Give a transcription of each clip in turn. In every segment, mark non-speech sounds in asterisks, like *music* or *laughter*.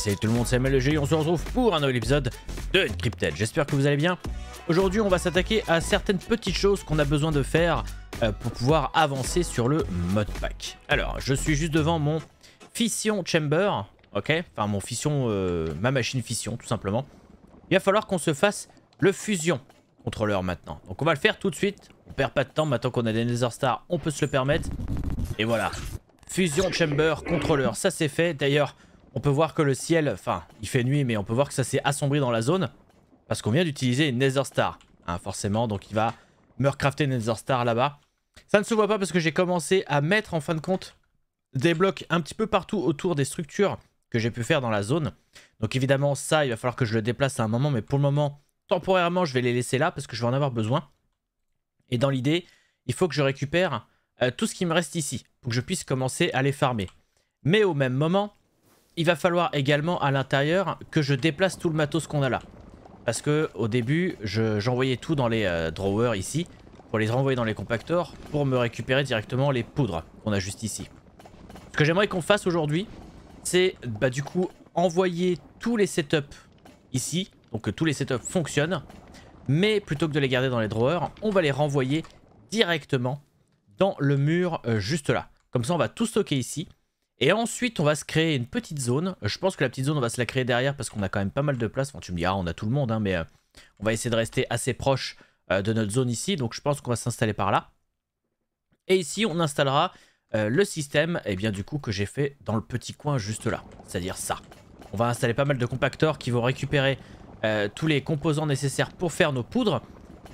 salut tout le monde, c'est MLG on se retrouve pour un nouvel épisode de Encrypted. J'espère que vous allez bien. Aujourd'hui, on va s'attaquer à certaines petites choses qu'on a besoin de faire euh, pour pouvoir avancer sur le modpack. Alors, je suis juste devant mon fission chamber, ok Enfin, mon fission, euh, ma machine fission, tout simplement. Il va falloir qu'on se fasse le fusion contrôleur maintenant. Donc on va le faire tout de suite. On perd pas de temps, maintenant qu'on a des Nether Stars, on peut se le permettre. Et voilà. Fusion Chamber Contrôleur, ça c'est fait. D'ailleurs, on peut voir que le ciel, enfin, il fait nuit, mais on peut voir que ça s'est assombri dans la zone. Parce qu'on vient d'utiliser une Nether Star, hein, forcément. Donc il va me recrafter une Nether Star là-bas. Ça ne se voit pas parce que j'ai commencé à mettre, en fin de compte, des blocs un petit peu partout autour des structures que j'ai pu faire dans la zone. Donc évidemment, ça, il va falloir que je le déplace à un moment. Mais pour le moment, temporairement, je vais les laisser là parce que je vais en avoir besoin. Et dans l'idée, il faut que je récupère euh, tout ce qui me reste ici pour que je puisse commencer à les farmer. Mais au même moment, il va falloir également à l'intérieur que je déplace tout le matos qu'on a là. Parce que au début, j'envoyais tout dans les euh, drawers ici pour les renvoyer dans les compacteurs pour me récupérer directement les poudres qu'on a juste ici. Ce que j'aimerais qu'on fasse aujourd'hui, c'est bah, du coup envoyer tous les setups ici, donc que tous les setups fonctionnent, mais plutôt que de les garder dans les drawers, on va les renvoyer directement dans le mur euh, juste là. Comme ça on va tout stocker ici et ensuite, on va se créer une petite zone. Je pense que la petite zone, on va se la créer derrière parce qu'on a quand même pas mal de place. Enfin, tu me dis, on a tout le monde, hein, mais euh, on va essayer de rester assez proche euh, de notre zone ici. Donc, je pense qu'on va s'installer par là. Et ici, on installera euh, le système, et eh bien, du coup, que j'ai fait dans le petit coin juste là. C'est-à-dire ça. On va installer pas mal de compacteurs qui vont récupérer tous les composants nécessaires pour faire nos poudres.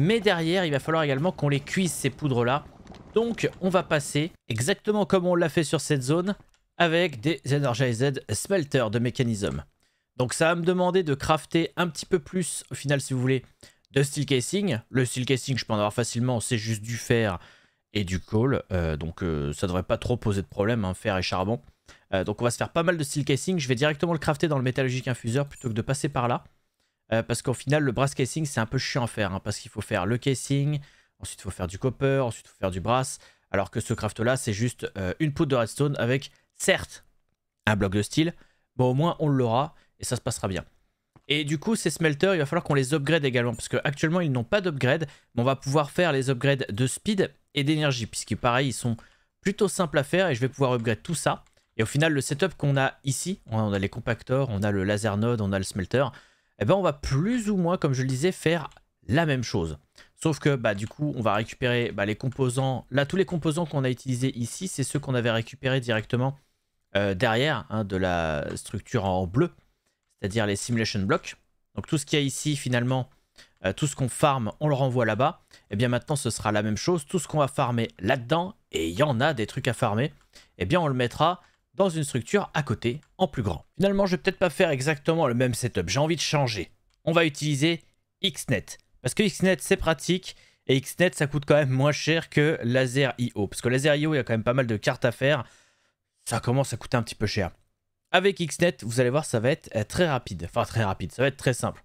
Mais derrière, il va falloir également qu'on les cuise, ces poudres-là. Donc on va passer, exactement comme on l'a fait sur cette zone, avec des Energized Smelter de mécanisme. Donc ça va me demander de crafter un petit peu plus, au final si vous voulez, de steel casing. Le steel casing, je peux en avoir facilement, c'est juste du fer et du coal. Euh, donc ça euh, ça devrait pas trop poser de problème, hein, fer et charbon. Euh, donc on va se faire pas mal de steel casing. Je vais directement le crafter dans le métallurgique infuseur plutôt que de passer par là. parce qu'au final, le brass casing, c'est un peu chiant à faire. Hein, parce qu'il faut faire le casing, ensuite il faut faire du copper, ensuite il faut faire du brass. Alors que ce craft là, c'est juste une poudre de redstone avec certes un bloc de style, mais au moins on l'aura et ça se passera bien. Et du coup, ces smelters, il va falloir qu'on les upgrade également, parce qu'actuellement, ils n'ont pas d'upgrade, mais on va pouvoir faire les upgrades de speed et d'énergie, puisque pareil, ils sont plutôt simples à faire, et je vais pouvoir upgrade tout ça. Et au final, le setup qu'on a ici, on a les compacteurs, on a le laser node, on a le smelter, Et eh ben, on va plus ou moins, comme je le disais, faire la même chose. Sauf que bah, du coup, on va récupérer bah, les composants. Là, tous les composants qu'on a utilisés ici, c'est ceux qu'on avait récupérés directement euh, derrière hein, de la structure en bleu, c'est-à-dire les simulation blocks. Donc tout ce qu'il y a ici finalement, euh, tout ce qu'on farm, on le renvoie là-bas. Et eh bien maintenant ce sera la même chose, tout ce qu'on va farmer là-dedans, et il y en a des trucs à farmer, et eh bien on le mettra dans une structure à côté en plus grand. Finalement je vais peut-être pas faire exactement le même setup, j'ai envie de changer. On va utiliser XNet, parce que XNet c'est pratique, et XNet ça coûte quand même moins cher que Laser.io, parce que Laser.io il y a quand même pas mal de cartes à faire, ça commence à coûter un petit peu cher. Avec XNet, vous allez voir, ça va être euh, très rapide. Enfin, très rapide, ça va être très simple.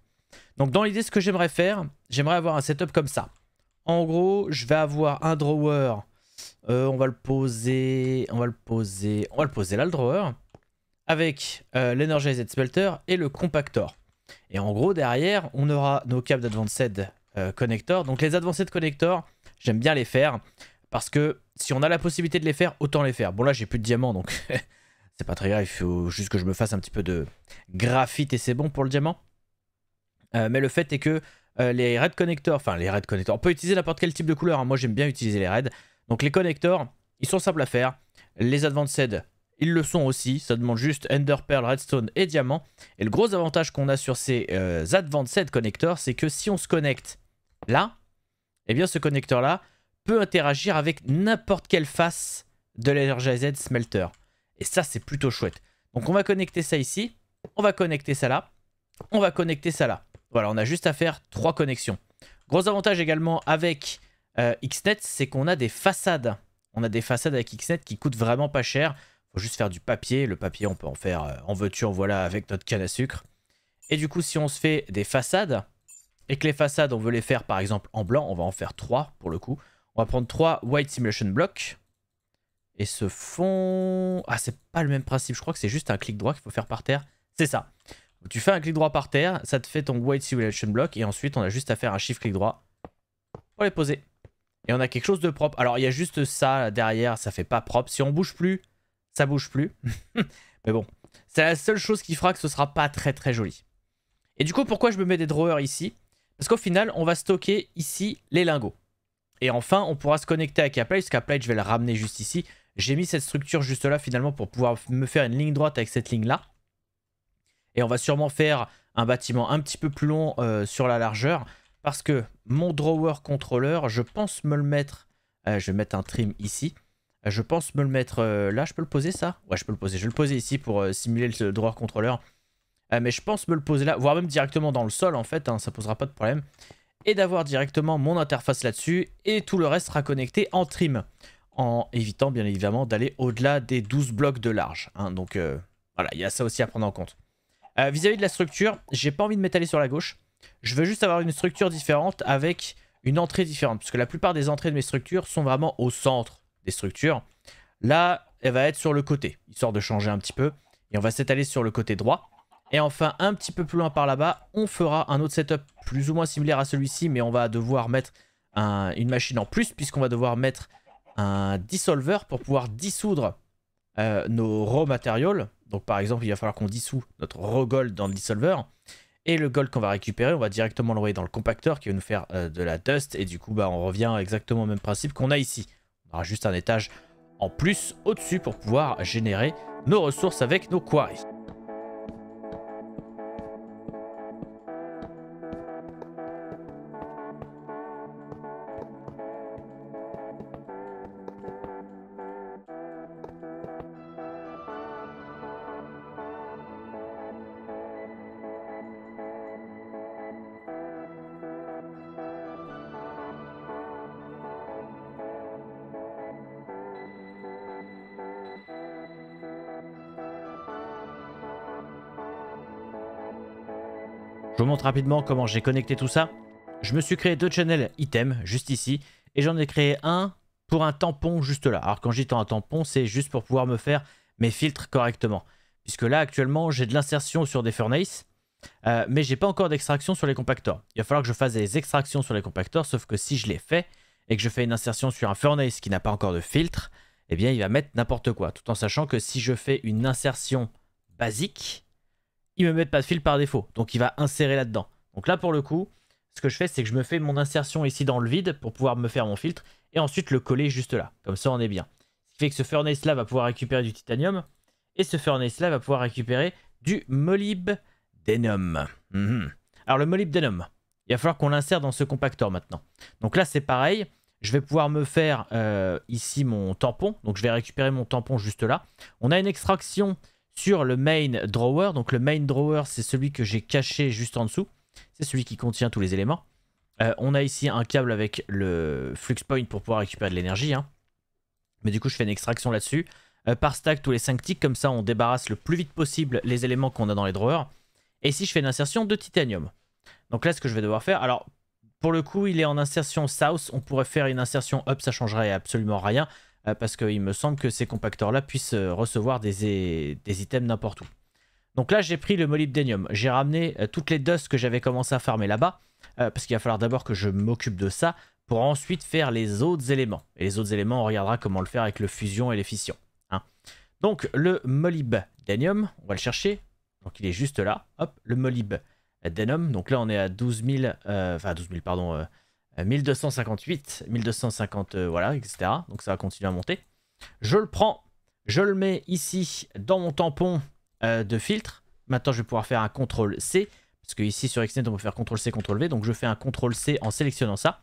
Donc, dans l'idée, ce que j'aimerais faire, j'aimerais avoir un setup comme ça. En gros, je vais avoir un drawer. Euh, on va le poser, on va le poser, on va le poser là, le drawer. Avec l'energy euh, l'Energized Smelter et le Compactor. Et en gros, derrière, on aura nos câbles d'Advanced Connector. Donc, les Advanced Connector, j'aime bien les faire. Parce que si on a la possibilité de les faire, autant les faire. Bon là j'ai plus de diamants donc *laughs* c'est pas très grave, il faut juste que je me fasse un petit peu de graphite et c'est bon pour le diamant. Euh, mais le fait est que euh, les red connectors, enfin les red connectors, on peut utiliser n'importe quel type de couleur, hein. moi j'aime bien utiliser les red. Donc les connectors, ils sont simples à faire. Les advanced, ils le sont aussi, ça demande juste Ender Pearl, Redstone et Diamant. Et le gros avantage qu'on a sur ces advanced euh, advanced connectors, c'est que si on se connecte là, eh bien ce connecteur là, peut interagir avec n'importe quelle face de z Smelter. Et ça, c'est plutôt chouette. Donc on va connecter ça ici, on va connecter ça là, on va connecter ça là. Voilà, on a juste à faire trois connexions. Gros avantage également avec euh, Xnet, c'est qu'on a des façades. On a des façades avec Xnet qui coûtent vraiment pas cher. Faut juste faire du papier. Le papier, on peut en faire euh, en voiture voilà, avec notre canne à sucre. Et du coup, si on se fait des façades, et que les façades, on veut les faire par exemple en blanc, on va en faire trois pour le coup. On va prendre trois White Simulation blocks. Et ce fond... Ah, c'est pas le même principe. Je crois que c'est juste un clic droit qu'il faut faire par terre. C'est ça. Tu fais un clic droit par terre, ça te fait ton White Simulation Block. Et ensuite, on a juste à faire un shift clic droit pour les poser. Et on a quelque chose de propre. Alors, il y a juste ça derrière. Ça fait pas propre. Si on bouge plus, ça bouge plus. *laughs* Mais bon, c'est la seule chose qui fera que ce sera pas très très joli. Et du coup, pourquoi je me mets des drawers ici Parce qu'au final, on va stocker ici les lingots. Et enfin, on pourra se connecter avec à parce Caplite, je vais le ramener juste ici. J'ai mis cette structure juste là finalement pour pouvoir me faire une ligne droite avec cette ligne là. Et on va sûrement faire un bâtiment un petit peu plus long euh, sur la largeur. Parce que mon drawer controller, je pense me le mettre... Euh, je vais mettre un trim ici. Euh, je pense me le mettre là. Je peux le poser ça Ouais, je peux le poser. Je vais le poser ici pour simuler le drawer controller. mais je pense me le poser là, voire même directement dans le sol en fait. Hein, ça posera pas de problème et d'avoir directement mon interface là-dessus et tout le reste sera connecté en trim en évitant bien évidemment d'aller au-delà des 12 blocs de large. Hein. donc euh, voilà, il y a ça aussi à prendre en compte. Euh, vis-à-vis de la structure, j'ai pas envie de m'étaler sur la gauche. Je veux juste avoir une structure différente avec une entrée différente. Parce que la plupart des entrées de mes structures sont vraiment au centre des structures. Là, elle va être sur le côté, histoire de changer un petit peu. Et on va s'étaler sur le côté droit. Et enfin, un petit peu plus loin par là-bas, on fera un autre setup plus ou moins similaire à celui-ci, mais on va devoir mettre une machine en plus, puisqu'on va devoir mettre un dissolver pour pouvoir dissoudre euh, nos raw materials. Donc par exemple, il va falloir qu'on dissout notre raw gold dans le dissolver. Et le gold qu'on va récupérer, on va directement l'envoyer dans le compacteur qui va nous faire euh, de la dust. Et du coup, bah, on revient exactement au même principe qu'on a ici. On aura juste un étage en plus au-dessus pour pouvoir générer nos ressources avec nos quarries. rapidement comment j'ai connecté tout ça. Je me suis créé deux channels items juste ici, et j'en ai créé un pour un tampon juste là. Alors quand je dis un tampon, c'est juste pour pouvoir me faire mes filtres correctement. Puisque là, actuellement, j'ai de l'insertion sur des furnaces, euh, mais j'ai pas encore d'extraction sur les compacteurs Il va falloir que je fasse des extractions sur les compacteurs sauf que si je les fais, et que je fais une insertion sur un furnace qui n'a pas encore de filtre, eh bien il va mettre n'importe quoi. Tout en sachant que si je fais une insertion basique, ne me met pas de fil par défaut. Donc il va insérer là-dedans. Donc là, pour le coup, ce que je fais, c'est que je me fais mon insertion ici dans le vide pour pouvoir me faire mon filtre et ensuite le coller juste là. Comme ça, on est bien. Ce qui fait que ce furnace là va pouvoir récupérer du titanium et ce furnace là va pouvoir récupérer du molybdenum. Mhm. Alors le molybdenum, il va falloir qu'on l'insère dans ce compacteur maintenant. Donc là, c'est pareil. Je vais pouvoir me faire euh, ici mon tampon. Donc je vais récupérer mon tampon juste là. On a une extraction sur le main drawer. Donc le main drawer, c'est celui que j'ai caché juste en dessous. C'est celui qui contient tous les éléments. Euh, on a ici un câble avec le flux point pour pouvoir récupérer de l'énergie. Hein. Mais du coup, je fais une extraction là-dessus. Euh, par stack tous les 5 ticks, comme ça on débarrasse le plus vite possible les éléments qu'on a dans les drawers. Et ici, je fais une insertion de titanium. Donc là, ce que je vais devoir faire... Alors, pour le coup, il est en insertion south. On pourrait faire une insertion up, ça changerait absolument rien. Euh, parce qu'il me semble que ces compacteurs-là puissent euh, recevoir des, items n'importe où. Donc là, j'ai pris le molybdénium. J'ai ramené euh, toutes les dust que j'avais commencé à farmer là-bas, parce qu'il va falloir d'abord que je m'occupe de ça pour ensuite faire les autres éléments. Et les autres éléments, on regardera comment le faire avec le fusion et l'efficient. Hein. Donc le molybdénium, on va le chercher. Donc il est juste là. Hop, le molybdénium. Donc là, on est à 12 000, enfin 12 000, pardon, 1258, euh, 1250, euh, voilà, etc. Donc ça va continuer à monter. Je le prends, je le mets ici dans mon tampon euh, de filtre. Maintenant, je vais pouvoir faire un CTRL C, parce que ici sur Xnet, on peut faire CTRL C, CTRL V. Donc je fais un CTRL C en sélectionnant ça,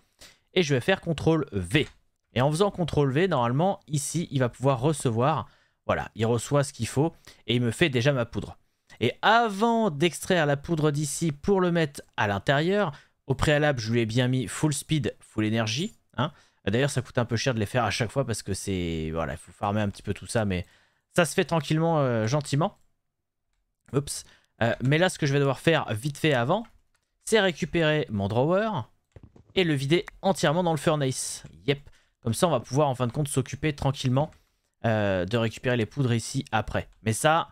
et je vais faire CTRL V. Et en faisant CTRL V, normalement, ici, il va pouvoir recevoir, voilà, il reçoit ce qu'il faut, et il me fait déjà ma poudre. Et avant d'extraire la poudre d'ici pour le mettre à l'intérieur, au préalable, je lui ai bien mis full speed, full énergie. Hein. D'ailleurs, ça coûte un peu cher de les faire à chaque fois parce que c'est. Voilà, il faut farmer un petit peu tout ça, mais ça se fait tranquillement, euh, gentiment. Oups. Euh, mais là, ce que je vais devoir faire vite fait avant, c'est récupérer mon drawer et le vider entièrement dans le furnace. Yep. Comme ça, on va pouvoir en fin de compte s'occuper tranquillement euh, de récupérer les poudres ici après. Mais ça,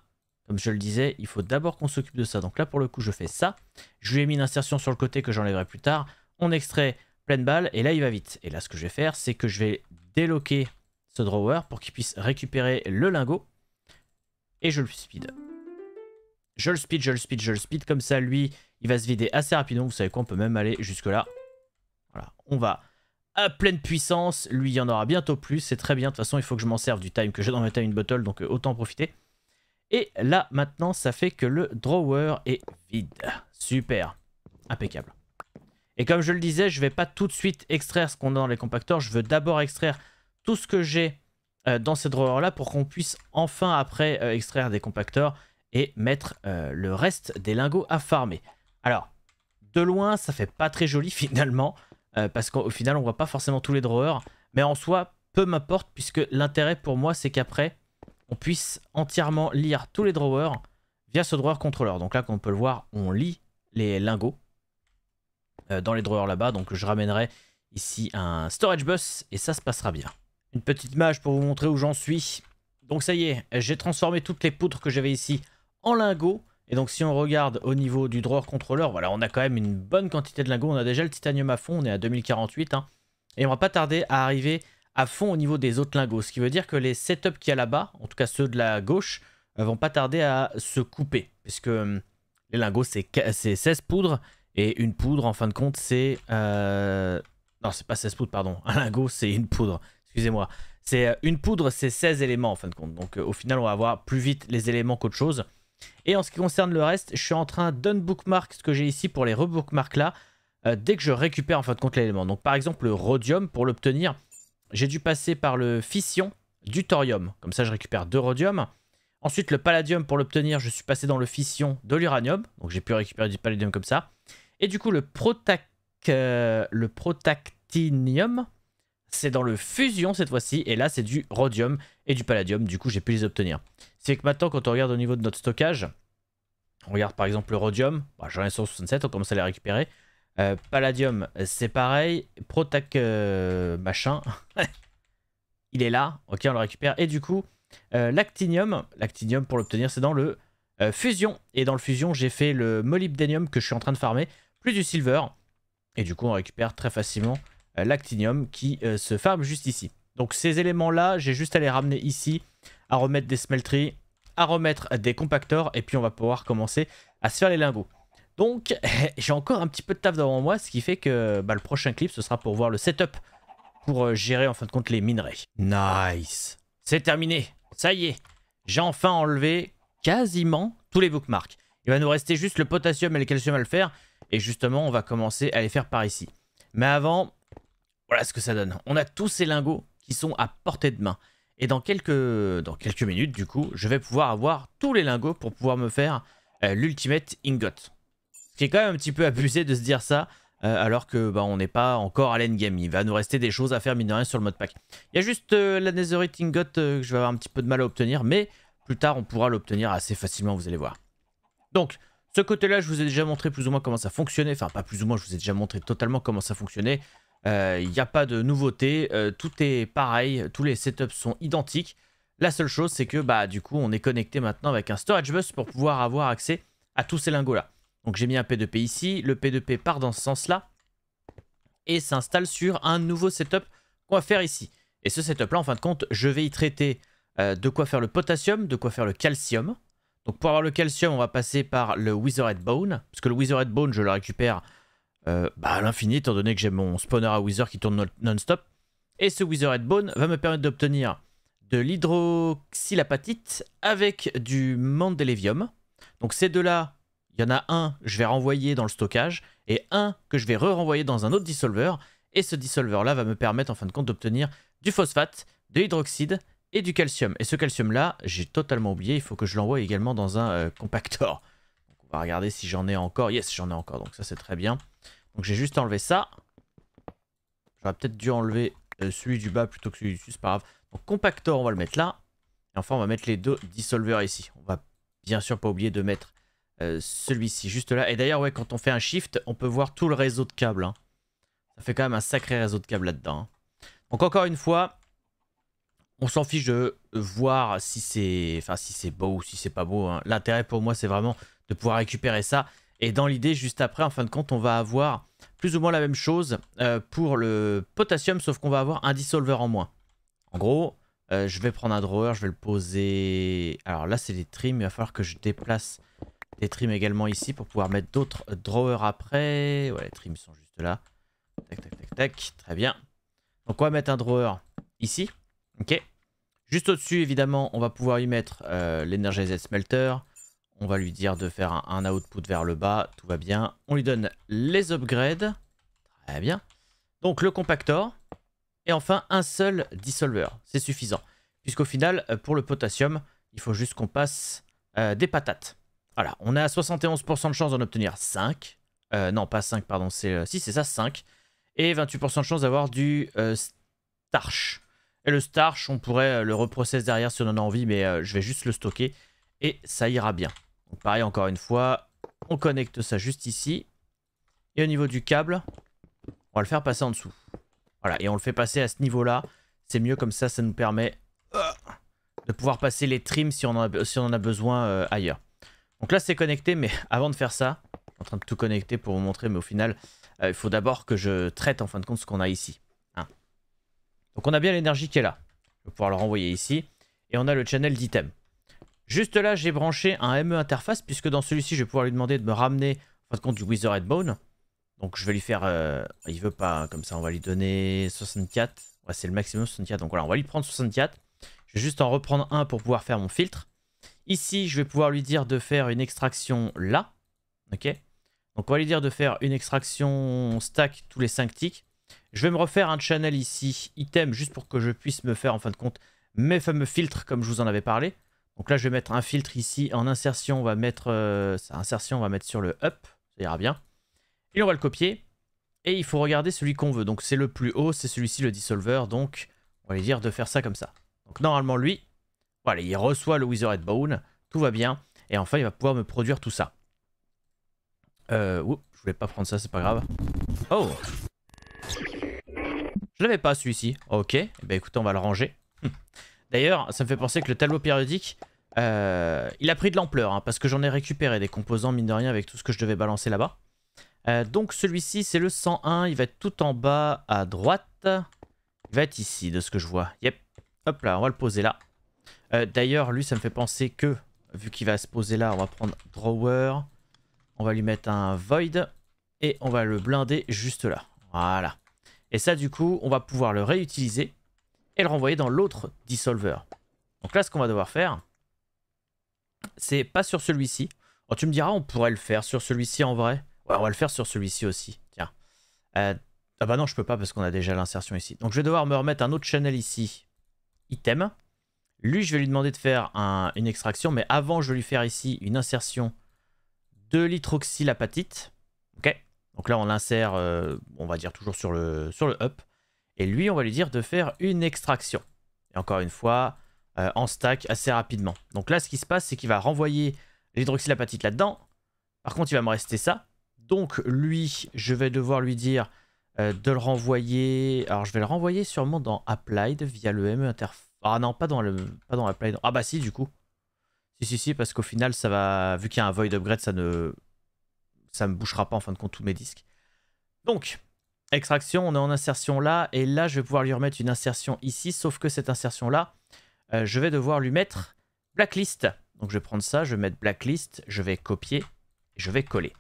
comme je le disais, il faut d'abord qu'on s'occupe de ça. Donc là, pour le coup, je fais ça. Je lui ai mis une insertion sur le côté que j'enlèverai plus tard. On extrait pleine balle et là, il va vite. Et là, ce que je vais faire, c'est que je vais déloquer ce drawer pour qu'il puisse récupérer le lingot. Et je le speed. Je le speed, je le speed, je le speed. Comme ça, lui, il va se vider assez rapidement. Vous savez quoi, on peut même aller jusque là. Voilà, on va à pleine puissance. Lui, il y en aura bientôt plus. C'est très bien. De toute façon, il faut que je m'en serve du time que j'ai dans ma time bottle. Donc, euh, autant en profiter. Et là, maintenant, ça fait que le drawer est vide. Super. Impeccable. Et comme je le disais, je ne vais pas tout de suite extraire ce qu'on a dans les compacteurs. Je veux d'abord extraire tout ce que j'ai euh, dans ces drawers-là pour qu'on puisse enfin après euh, extraire des compacteurs et mettre euh, le reste des lingots à farmer. Alors, de loin, ça fait pas très joli *laughs* finalement, parce qu'au final, on voit pas forcément tous les drawers. Mais en soi, peu m'importe, puisque l'intérêt pour moi, c'est qu'après, on puisse entièrement lire tous les drawers via ce drawer controller. Donc là, comme on peut le voir, on lit les lingots euh, dans les drawers là-bas. Donc je ramènerai ici un storage bus et ça se passera bien. Une petite image pour vous montrer où j'en suis. Donc ça y est, j'ai transformé toutes les poutres que j'avais ici en lingots. Et donc si on regarde au niveau du drawer controller, voilà, on a quand même une bonne quantité de lingots. On a déjà le titanium à fond, on est à 2048. Hein. Et on va pas tarder à arriver à fond au niveau des autres lingots. Ce qui veut dire que les setups qu'il y a là-bas, en tout cas ceux de la gauche, euh, vont pas tarder à se couper. Puisque euh, les lingots, c'est 16 poudres. Et une poudre, en fin de compte, c'est... Euh... Non, c'est pas 16 poudres, pardon. Un lingot, c'est une poudre. Excusez-moi. C'est euh, une poudre, c'est 16 éléments, en fin de compte. Donc, au final, on va avoir plus vite les éléments qu'autre chose. Et en ce qui concerne le reste, je suis en train d'unbookmark ce que j'ai ici pour les rebookmark là, dès que je récupère en fin de compte l'élément. Donc par exemple le rhodium, pour l'obtenir, j'ai dû passer par le fission du thorium. Comme ça, je récupère deux rhodium. Ensuite, le palladium, pour l'obtenir, je suis passé dans le fission de l'uranium. Donc, j'ai pu récupérer du palladium comme ça. Et du coup, euh, le, protactinium, c'est dans le fusion cette fois-ci. Et là, c'est du rhodium et du palladium. Du coup, j'ai pu les obtenir. C'est que maintenant, quand on regarde au niveau de notre stockage, on regarde par exemple le rhodium. Bah, J'en ai 167, on commence à les récupérer. Euh, Palladium, c'est pareil. Protac euh, machin. *laughs* Il est là. Ok, on le récupère. Et du coup, euh, l'actinium. L'actinium, pour l'obtenir, c'est dans le fusion. Et dans le fusion, j'ai fait le Molybdenium que je suis en train de farmer. Plus du silver. Et du coup, on récupère très facilement l'actinium qui se farme juste ici. Donc ces éléments-là, j'ai juste à les ramener ici, à remettre des smelteries, à remettre des compacteurs. Et puis on va pouvoir commencer à se faire les lingots. Donc, *laughs* j'ai encore un petit peu de taf devant moi, ce qui fait que bah, le prochain clip, ce sera pour voir le setup pour euh, gérer en fin de compte les minerais. Nice. C'est terminé. Ça y est. J'ai enfin enlevé quasiment tous les bookmarks. Il va nous rester juste le potassium et le calcium à le faire. Et justement, on va commencer à les faire par ici. Mais avant, voilà ce que ça donne. On a tous ces lingots qui sont à portée de main. Et dans quelques, dans quelques minutes, du coup, je vais pouvoir avoir tous les lingots pour pouvoir me faire euh, l'ultimate ingot. Ce qui est quand même un petit peu abusé de se dire ça, euh, alors que bah, on n'est pas encore à l'endgame. Il va nous rester des choses à faire, mine de rien, sur le mode pack. Il y a juste euh, la Netherite Ingot euh, que je vais avoir un petit peu de mal à obtenir, mais plus tard, on pourra l'obtenir assez facilement, vous allez voir. Donc, ce côté-là, je vous ai déjà montré plus ou moins comment ça fonctionnait. Enfin, pas plus ou moins, je vous ai déjà montré totalement comment ça fonctionnait. Il n'y a pas de nouveauté, tout est pareil, tous les setups sont identiques. La seule chose, c'est que bah du coup, on est connecté maintenant avec un storage bus pour pouvoir avoir accès à tous ces lingots-là. Donc j'ai mis un P2P ici, le P2P part dans ce sens-là et s'installe sur un nouveau setup qu'on va faire ici. Et ce setup-là, en fin de compte, je vais y traiter euh, de quoi faire le potassium, de quoi faire le calcium. Donc pour avoir le calcium, on va passer par le Wizard Bone, parce que le Withered Bone, je le récupère euh, bah, à l'infini, étant donné que j'ai mon spawner à Wither qui tourne non-stop. Et ce Withered Bone va me permettre d'obtenir de l'hydroxylapatite avec du mandélévium. Donc c'est de là il y en a un que je vais renvoyer dans le stockage et un que je vais re-renvoyer dans un autre dissolveur. Et ce dissolveur-là va me permettre en fin de compte d'obtenir du phosphate, de l'hydroxyde et du calcium. Et ce calcium-là, j'ai totalement oublié, il faut que je l'envoie également dans un euh, compacteur. compactor. on va regarder si j'en ai encore. Yes, j'en ai encore, donc ça c'est très bien. Donc j'ai juste enlevé ça. J'aurais peut-être dû enlever euh, celui du bas plutôt que celui du dessus, c'est pas grave. Donc compactor, on va le mettre là. Et enfin, on va mettre les deux dissolveurs ici. On va bien sûr pas oublier de mettre euh, celui-ci, juste là. Et d'ailleurs, ouais, quand on fait un shift, on peut voir tout le réseau de câbles. Hein. Ça fait quand même un sacré réseau de câbles là-dedans. Hein. Donc encore une fois, on s'en fiche de voir si c'est enfin, si beau ou si c'est pas beau. Hein. L'intérêt pour moi, c'est vraiment de pouvoir récupérer ça. Et dans l'idée, juste après, en fin de compte, on va avoir plus ou moins la même chose euh, pour le potassium, sauf qu'on va avoir un dissolveur en moins. En gros, euh, je vais prendre un drawer, je vais le poser... Alors là, c'est des trims, il va falloir que je déplace des trims également ici pour pouvoir mettre d'autres drawers après. Ouais, les trims sont juste là. Tac, tac, tac, tac. Très bien. Donc on va mettre un drawer ici. Ok. Juste au-dessus, évidemment, on va pouvoir y mettre euh, l'énergie l'Energized Smelter. On va lui dire de faire un, output vers le bas. Tout va bien. On lui donne les upgrades. Très bien. Donc le compactor. Et enfin, un seul dissolver. C'est suffisant. Puisqu'au final, euh, pour le potassium, il faut juste qu'on passe euh, des patates. Voilà, on a 71% de chance d'en obtenir 5. Euh, non, pas 5, pardon, c'est... Euh, si, c'est ça, 5. Et 28% de chance d'avoir du euh, starch. Et le starch, on pourrait le reprocesser derrière si on en a envie, mais je vais juste le stocker. Et ça ira bien. Donc pareil, encore une fois, on connecte ça juste ici. Et au niveau du câble, on va le faire passer en dessous. Voilà, et on le fait passer à ce niveau-là. C'est mieux comme ça, ça nous permet de pouvoir passer les trims si on en a, besoin ailleurs. Donc là, c'est connecté, mais *laughs* avant de faire ça, je suis en train de tout connecter pour vous montrer, mais au final, euh, il faut d'abord que je traite en fin de compte ce qu'on a ici. Hein. Donc on a bien l'énergie qui est là. Je vais pouvoir le renvoyer ici. Et on a le channel d'item. Juste là, j'ai branché un ME interface, puisque dans celui-ci, je vais pouvoir lui demander de me ramener, en fin de compte, du wizard Bone. Donc je vais lui faire... Euh, il veut pas, comme ça, on va lui donner 64. Ouais, c'est le maximum 64. Donc voilà, on va lui prendre 64. Je vais juste en reprendre un pour pouvoir faire mon filtre. Ici, je vais pouvoir lui dire de faire une extraction là. Ok Donc on va lui dire de faire une extraction stack tous les 5 ticks. Je vais me refaire un channel ici, item, juste pour que je puisse me faire en fin de compte mes fameux filtres comme je vous en avais parlé. Donc là, je vais mettre un filtre ici. En insertion, on va mettre, euh, ça insertion, on va mettre sur le up. Ça ira bien. Et on va le copier. Et il faut regarder celui qu'on veut. Donc c'est le plus haut, c'est celui-ci, le dissolver. Donc on va lui dire de faire ça comme ça. Donc normalement, lui, il reçoit le Withered Bone, tout va bien. Et enfin, il va pouvoir me produire tout ça. Euh, je voulais pas prendre ça, c'est pas grave. Oh Je l'avais pas celui-ci. Ok, eh Bah ben, écoutez, on va le ranger. Hum. D'ailleurs, ça me fait penser que le tableau périodique, euh, il a pris de l'ampleur, hein, parce que j'en ai récupéré des composants, mine de rien, avec tout ce que je devais balancer là-bas. Euh, donc celui-ci, c'est le 101, il va être tout en bas à droite. Il va être ici, de ce que je vois. Yep. Hop là, on va le poser là. Euh, d'ailleurs, lui, ça me fait penser que, vu qu'il va se poser là, on va prendre Drawer. On va lui mettre un Void. Et on va le blinder juste là. Voilà. Et ça, du coup, on va pouvoir le réutiliser et le renvoyer dans l'autre Dissolver. Donc là, ce qu'on va devoir faire, c'est pas sur celui-ci. Oh, tu me diras, on pourrait le faire sur celui-ci en vrai. Ouais, on va le faire sur celui-ci aussi. Tiens. Euh, ah bah non, je peux pas parce qu'on a déjà l'insertion ici. Donc je vais devoir me remettre un autre channel ici. Item. Lui, je vais lui demander de faire une extraction, mais avant, je vais lui faire ici une insertion de l'hydroxylapatite. Ok Donc là, on l'insère, euh, on va dire, toujours sur le, sur le up. Et lui, on va lui dire de faire une extraction. Et encore une fois, euh, en stack assez rapidement. Donc là, ce qui se passe, c'est qu'il va renvoyer l'hydroxylapatite là-dedans. Par contre, il va me rester ça. Donc lui, je vais devoir lui dire euh, de le renvoyer. Alors, je vais le renvoyer sûrement dans Applied via le ME interface. Ah non, pas dans, le, pas dans la Ah bah si, du coup. Si, si, si, parce qu'au final, ça va... Vu qu'il y a un void upgrade, ça ne... Ça me bouchera pas, en fin de compte, tous mes disques. Donc, extraction, on est en insertion là. Et là, je vais pouvoir lui remettre une insertion ici. Sauf que cette insertion-là, euh, je vais devoir lui mettre blacklist. Donc, je vais prendre ça, je vais mettre blacklist. Je vais copier, je vais coller.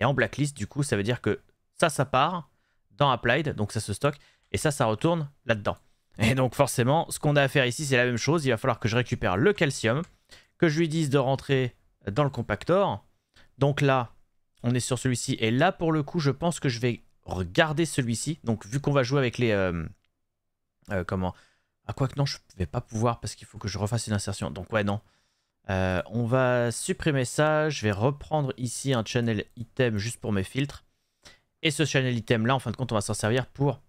Et en blacklist, du coup, ça veut dire que ça, ça part dans applied. Donc, ça se stocke. Et ça, ça retourne là-dedans. Et donc forcément, ce qu'on a à faire ici, c'est la même chose. Il va falloir que je récupère le calcium, que je lui dise de rentrer dans le compactor. Donc là, on est sur celui-ci. Et là, pour le coup, je pense que je vais regarder celui-ci. Donc vu qu'on va jouer avec les... Euh, euh, comment Ah quoi que non, je ne vais pas pouvoir parce qu'il faut que je refasse une insertion. Donc ouais, non. Euh, on va supprimer ça. Je vais reprendre ici un channel item juste pour mes filtres. Et ce channel item là, en fin de compte, on va s'en servir pour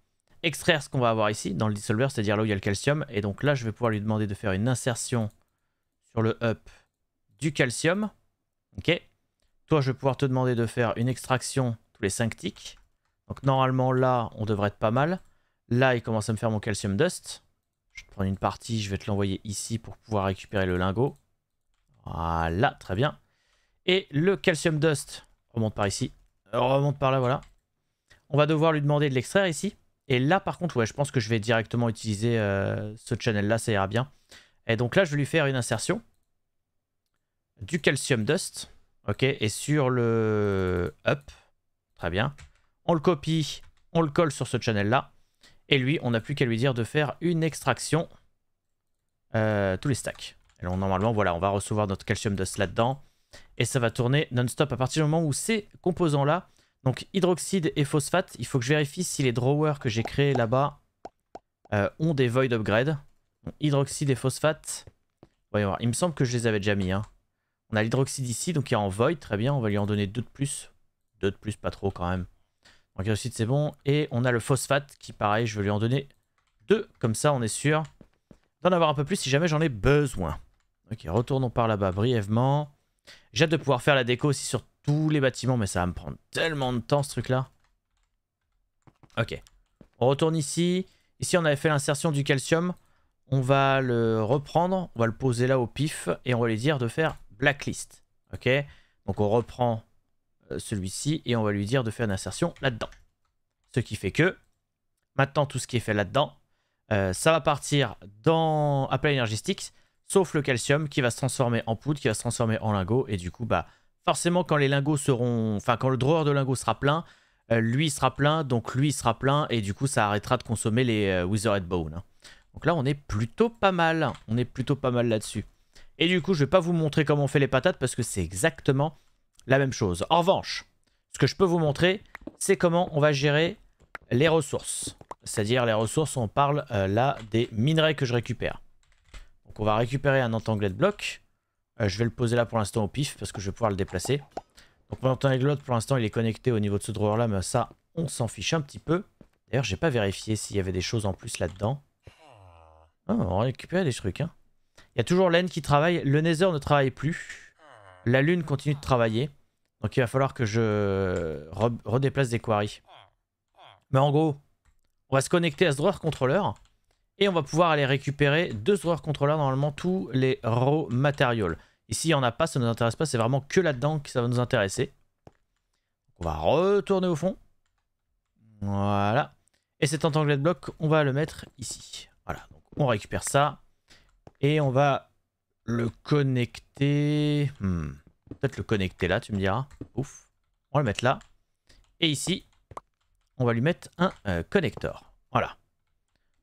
extraire ce qu'on va avoir ici dans le dissolver, c'est-à-dire là où il y a le calcium. Et donc là, je vais pouvoir lui demander de faire une insertion sur le up du calcium. Ok. Toi, je vais pouvoir te demander de faire une extraction tous les 5 ticks. Donc normalement, là, on devrait être pas mal. Là, il commence à me faire mon calcium dust. Je vais te prendre une partie, je vais te l'envoyer ici pour pouvoir récupérer le lingot. Voilà, très bien. Et le calcium dust remonte par ici. Euh, remonte par là, voilà. On va devoir lui demander de l'extraire ici. Et là, par contre, ouais, je pense que je vais directement utiliser euh, ce channel-là, ça ira bien. Et donc là, je vais lui faire une insertion du calcium dust. Ok, et sur le up, très bien, on le copie, on le colle sur ce channel-là. Et lui, on n'a plus qu'à lui dire de faire une extraction euh, tous les stacks. normalement, voilà, on va recevoir notre calcium dust là-dedans. Et ça va tourner non-stop à partir du moment où ces composants-là donc hydroxyde et phosphate, il faut que je vérifie si les drawers que j'ai créés là-bas euh, ont des void upgrade. hydroxyde et phosphate. Voyons voir. Il me semble que je les avais déjà mis. Hein. On a l'hydroxyde ici, donc il est en void. Très bien, on va lui en donner deux de plus. Deux de plus, pas trop quand même. Donc hydroxyde, c'est bon. Et on a le phosphate qui, pareil, je vais lui en donner deux. Comme ça, on est sûr d'en avoir un peu plus si jamais j'en ai besoin. Ok, retournons par là-bas brièvement. J'ai hâte de pouvoir faire la déco aussi sur les bâtiments, mais ça va me prendre tellement de temps ce truc-là. Ok. On retourne ici. Ici, on avait fait l'insertion du calcium. On va le reprendre, on va le poser là au pif et on va lui dire de faire blacklist. Ok Donc on reprend euh, celui-ci et on va lui dire de faire une insertion là-dedans. Ce qui fait que maintenant tout ce qui est fait là-dedans, euh, ça va partir dans à l'énergie sauf le calcium qui va se transformer en poudre, qui va se transformer en lingot et du coup bah forcément, quand les lingots seront. Enfin, quand le drawer de lingots sera plein, euh, lui sera plein, donc lui sera plein, et du coup, ça arrêtera de consommer les euh, Withered Bone. Hein. Donc là, on est plutôt pas mal. On est plutôt pas mal là-dessus. Et du coup, je vais pas vous montrer comment on fait les patates parce que c'est exactement la même chose. En revanche, ce que je peux vous montrer, c'est comment on va gérer les ressources. C'est-à-dire les ressources, on parle euh, là des minerais que je récupère. Donc on va récupérer un entanglet de bloc. Euh, je vais le poser là pour l'instant au pif parce que je vais pouvoir le déplacer. Donc que l'autre pour l'instant il est connecté au niveau de ce drawer là mais ça on s'en fiche un petit peu. D'ailleurs j'ai pas vérifié s'il y avait des choses en plus là-dedans. Ah, on on récupérer des trucs hein. Il y a toujours l'Aine qui travaille, le Nether ne travaille plus. La Lune continue de travailler. Donc il va falloir que je redéplace des quarries. Mais en gros, on va se connecter à ce drawer contrôleur Et on va pouvoir aller récupérer deux drawer contrôleur normalement tous les raw materials. Ici, il n'y en a pas, ça ne nous intéresse pas. C'est vraiment que là-dedans que ça va nous intéresser. On va retourner au fond. Voilà. Et cet entanglet de bloc, on va le mettre ici. Voilà, donc on récupère ça. Et on va le connecter. Hmm. Peut-être le connecter là, tu me diras. Ouf. On va le mettre là. Et ici, on va lui mettre un euh, connecteur. Voilà.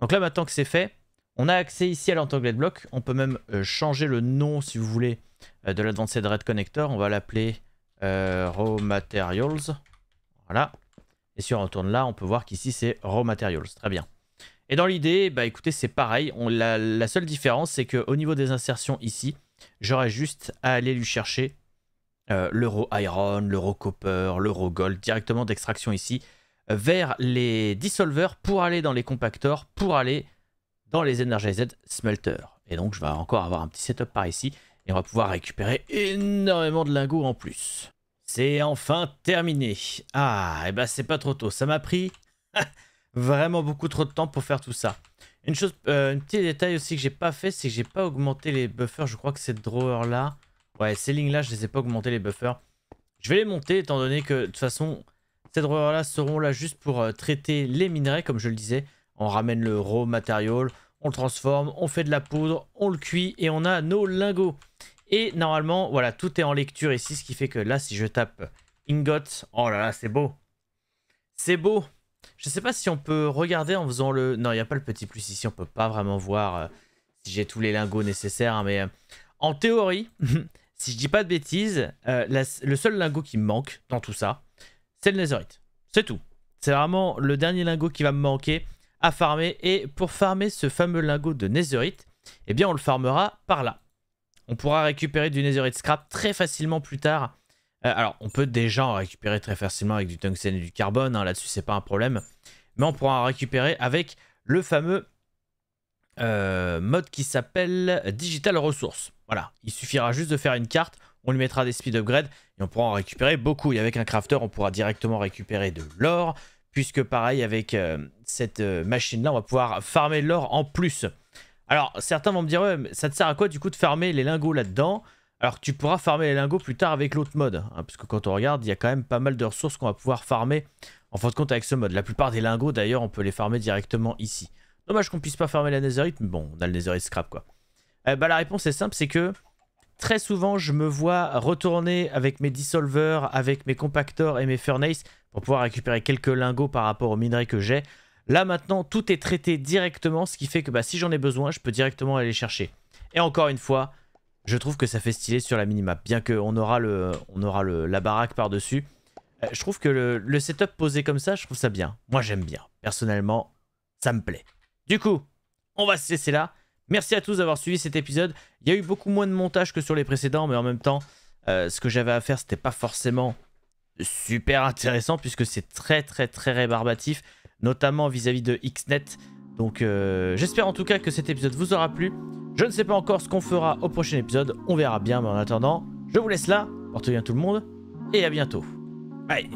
Donc là, maintenant que c'est fait, on a accès ici à l'entanglet de bloc. On peut même euh, changer le nom, si vous voulez, euh, de de Red Connector. On va l'appeler euh, Raw Materials. Voilà. Et si on retourne là, on peut voir qu'ici c'est Raw Materials. Très bien. Et dans l'idée, bah écoutez, c'est pareil. On, la, la, seule différence, c'est qu'au niveau des insertions ici, j'aurais juste à aller lui chercher euh, l'euro iron, l'euro copper, l'euro gold directement d'extraction ici vers les dissolveurs pour aller dans les compacteurs pour aller dans les energized smelters. Et donc je vais encore avoir un petit setup par ici. Et on va pouvoir récupérer énormément de lingots en plus. C'est enfin terminé. Ah, et eh ben c'est pas trop tôt. Ça m'a pris *laughs* vraiment beaucoup trop de temps pour faire tout ça. Une chose, euh, un petit détail aussi que j'ai pas fait, c'est que j'ai pas augmenté les buffers. Je crois que ces drawer là, ouais, ces lignes là, je les ai pas augmenté les buffers. Je vais les monter étant donné que de toute façon, ces drawers là seront là juste pour euh, traiter les minerais, comme je le disais. On ramène le raw material, on le transforme, on fait de la poudre, on le cuit et on a nos lingots. Et normalement, voilà, tout est en lecture ici, ce qui fait que là, si je tape ingot, oh là là, c'est beau. C'est beau. Je ne sais pas si on peut regarder en faisant le... Non, il n'y a pas le petit plus ici, on peut pas vraiment voir euh, si j'ai tous les lingots nécessaires, hein, mais euh, en théorie, *laughs* si je dis pas de bêtises, euh, le seul lingot qui me manque dans tout ça, c'est le netherite. C'est tout. C'est vraiment le dernier lingot qui va me manquer à farmer, et pour farmer ce fameux lingot de netherite, eh bien on le farmera par là. On pourra récupérer du netherite scrap très facilement plus tard. Euh, alors, on peut déjà en récupérer très facilement avec du tungstène et du carbone. Hein, là-dessus, c'est pas un problème. Mais on pourra en récupérer avec le fameux euh, mode qui s'appelle Digital Resource. Voilà, il suffira juste de faire une carte, on lui mettra des speed upgrades. et on pourra en récupérer beaucoup. Et avec un crafter, on pourra directement récupérer de l'or, puisque pareil, avec euh, cette machine-là, on va pouvoir farmer l'or en plus. Alors, certains vont me dire, ouais, mais ça te sert à quoi du coup de farmer les lingots là-dedans alors tu pourras farmer les lingots plus tard avec l'autre mode. Hein, parce que quand on regarde, il y a quand même pas mal de ressources qu'on va pouvoir farmer en fin de compte avec ce mode. La plupart des lingots d'ailleurs, on peut les farmer directement ici. Dommage qu'on puisse pas farmer la netherite, mais bon, on a le netherite scrap quoi. Euh, bah, la réponse est simple, c'est que très souvent je me vois retourner avec mes dissolvers, avec mes compactors et mes furnaces pour pouvoir récupérer quelques lingots par rapport aux minerais que j'ai. Là maintenant, tout est traité directement, ce qui fait que bah, si j'en ai besoin, je peux directement aller chercher. Et encore une fois, je trouve que ça fait stylé sur la minimap, bien qu'on aura, le, on aura le, la baraque par-dessus. Euh, je trouve que le, setup posé comme ça, je trouve ça bien. Moi j'aime bien. Personnellement, ça me plaît. Du coup, on va se laisser là. Merci à tous d'avoir suivi cet épisode. Il y a eu beaucoup moins de montage que sur les précédents, mais en même temps, euh, ce que j'avais à faire, c'était pas forcément super intéressant puisque c'est très très très rébarbatif notamment vis-à-vis de Xnet. Donc euh, j'espère en tout cas que cet épisode vous aura plu. Je ne sais pas encore ce qu'on fera au prochain épisode, on verra bien, mais en attendant, je vous laisse là, portez bien tout le monde, et à bientôt. Bye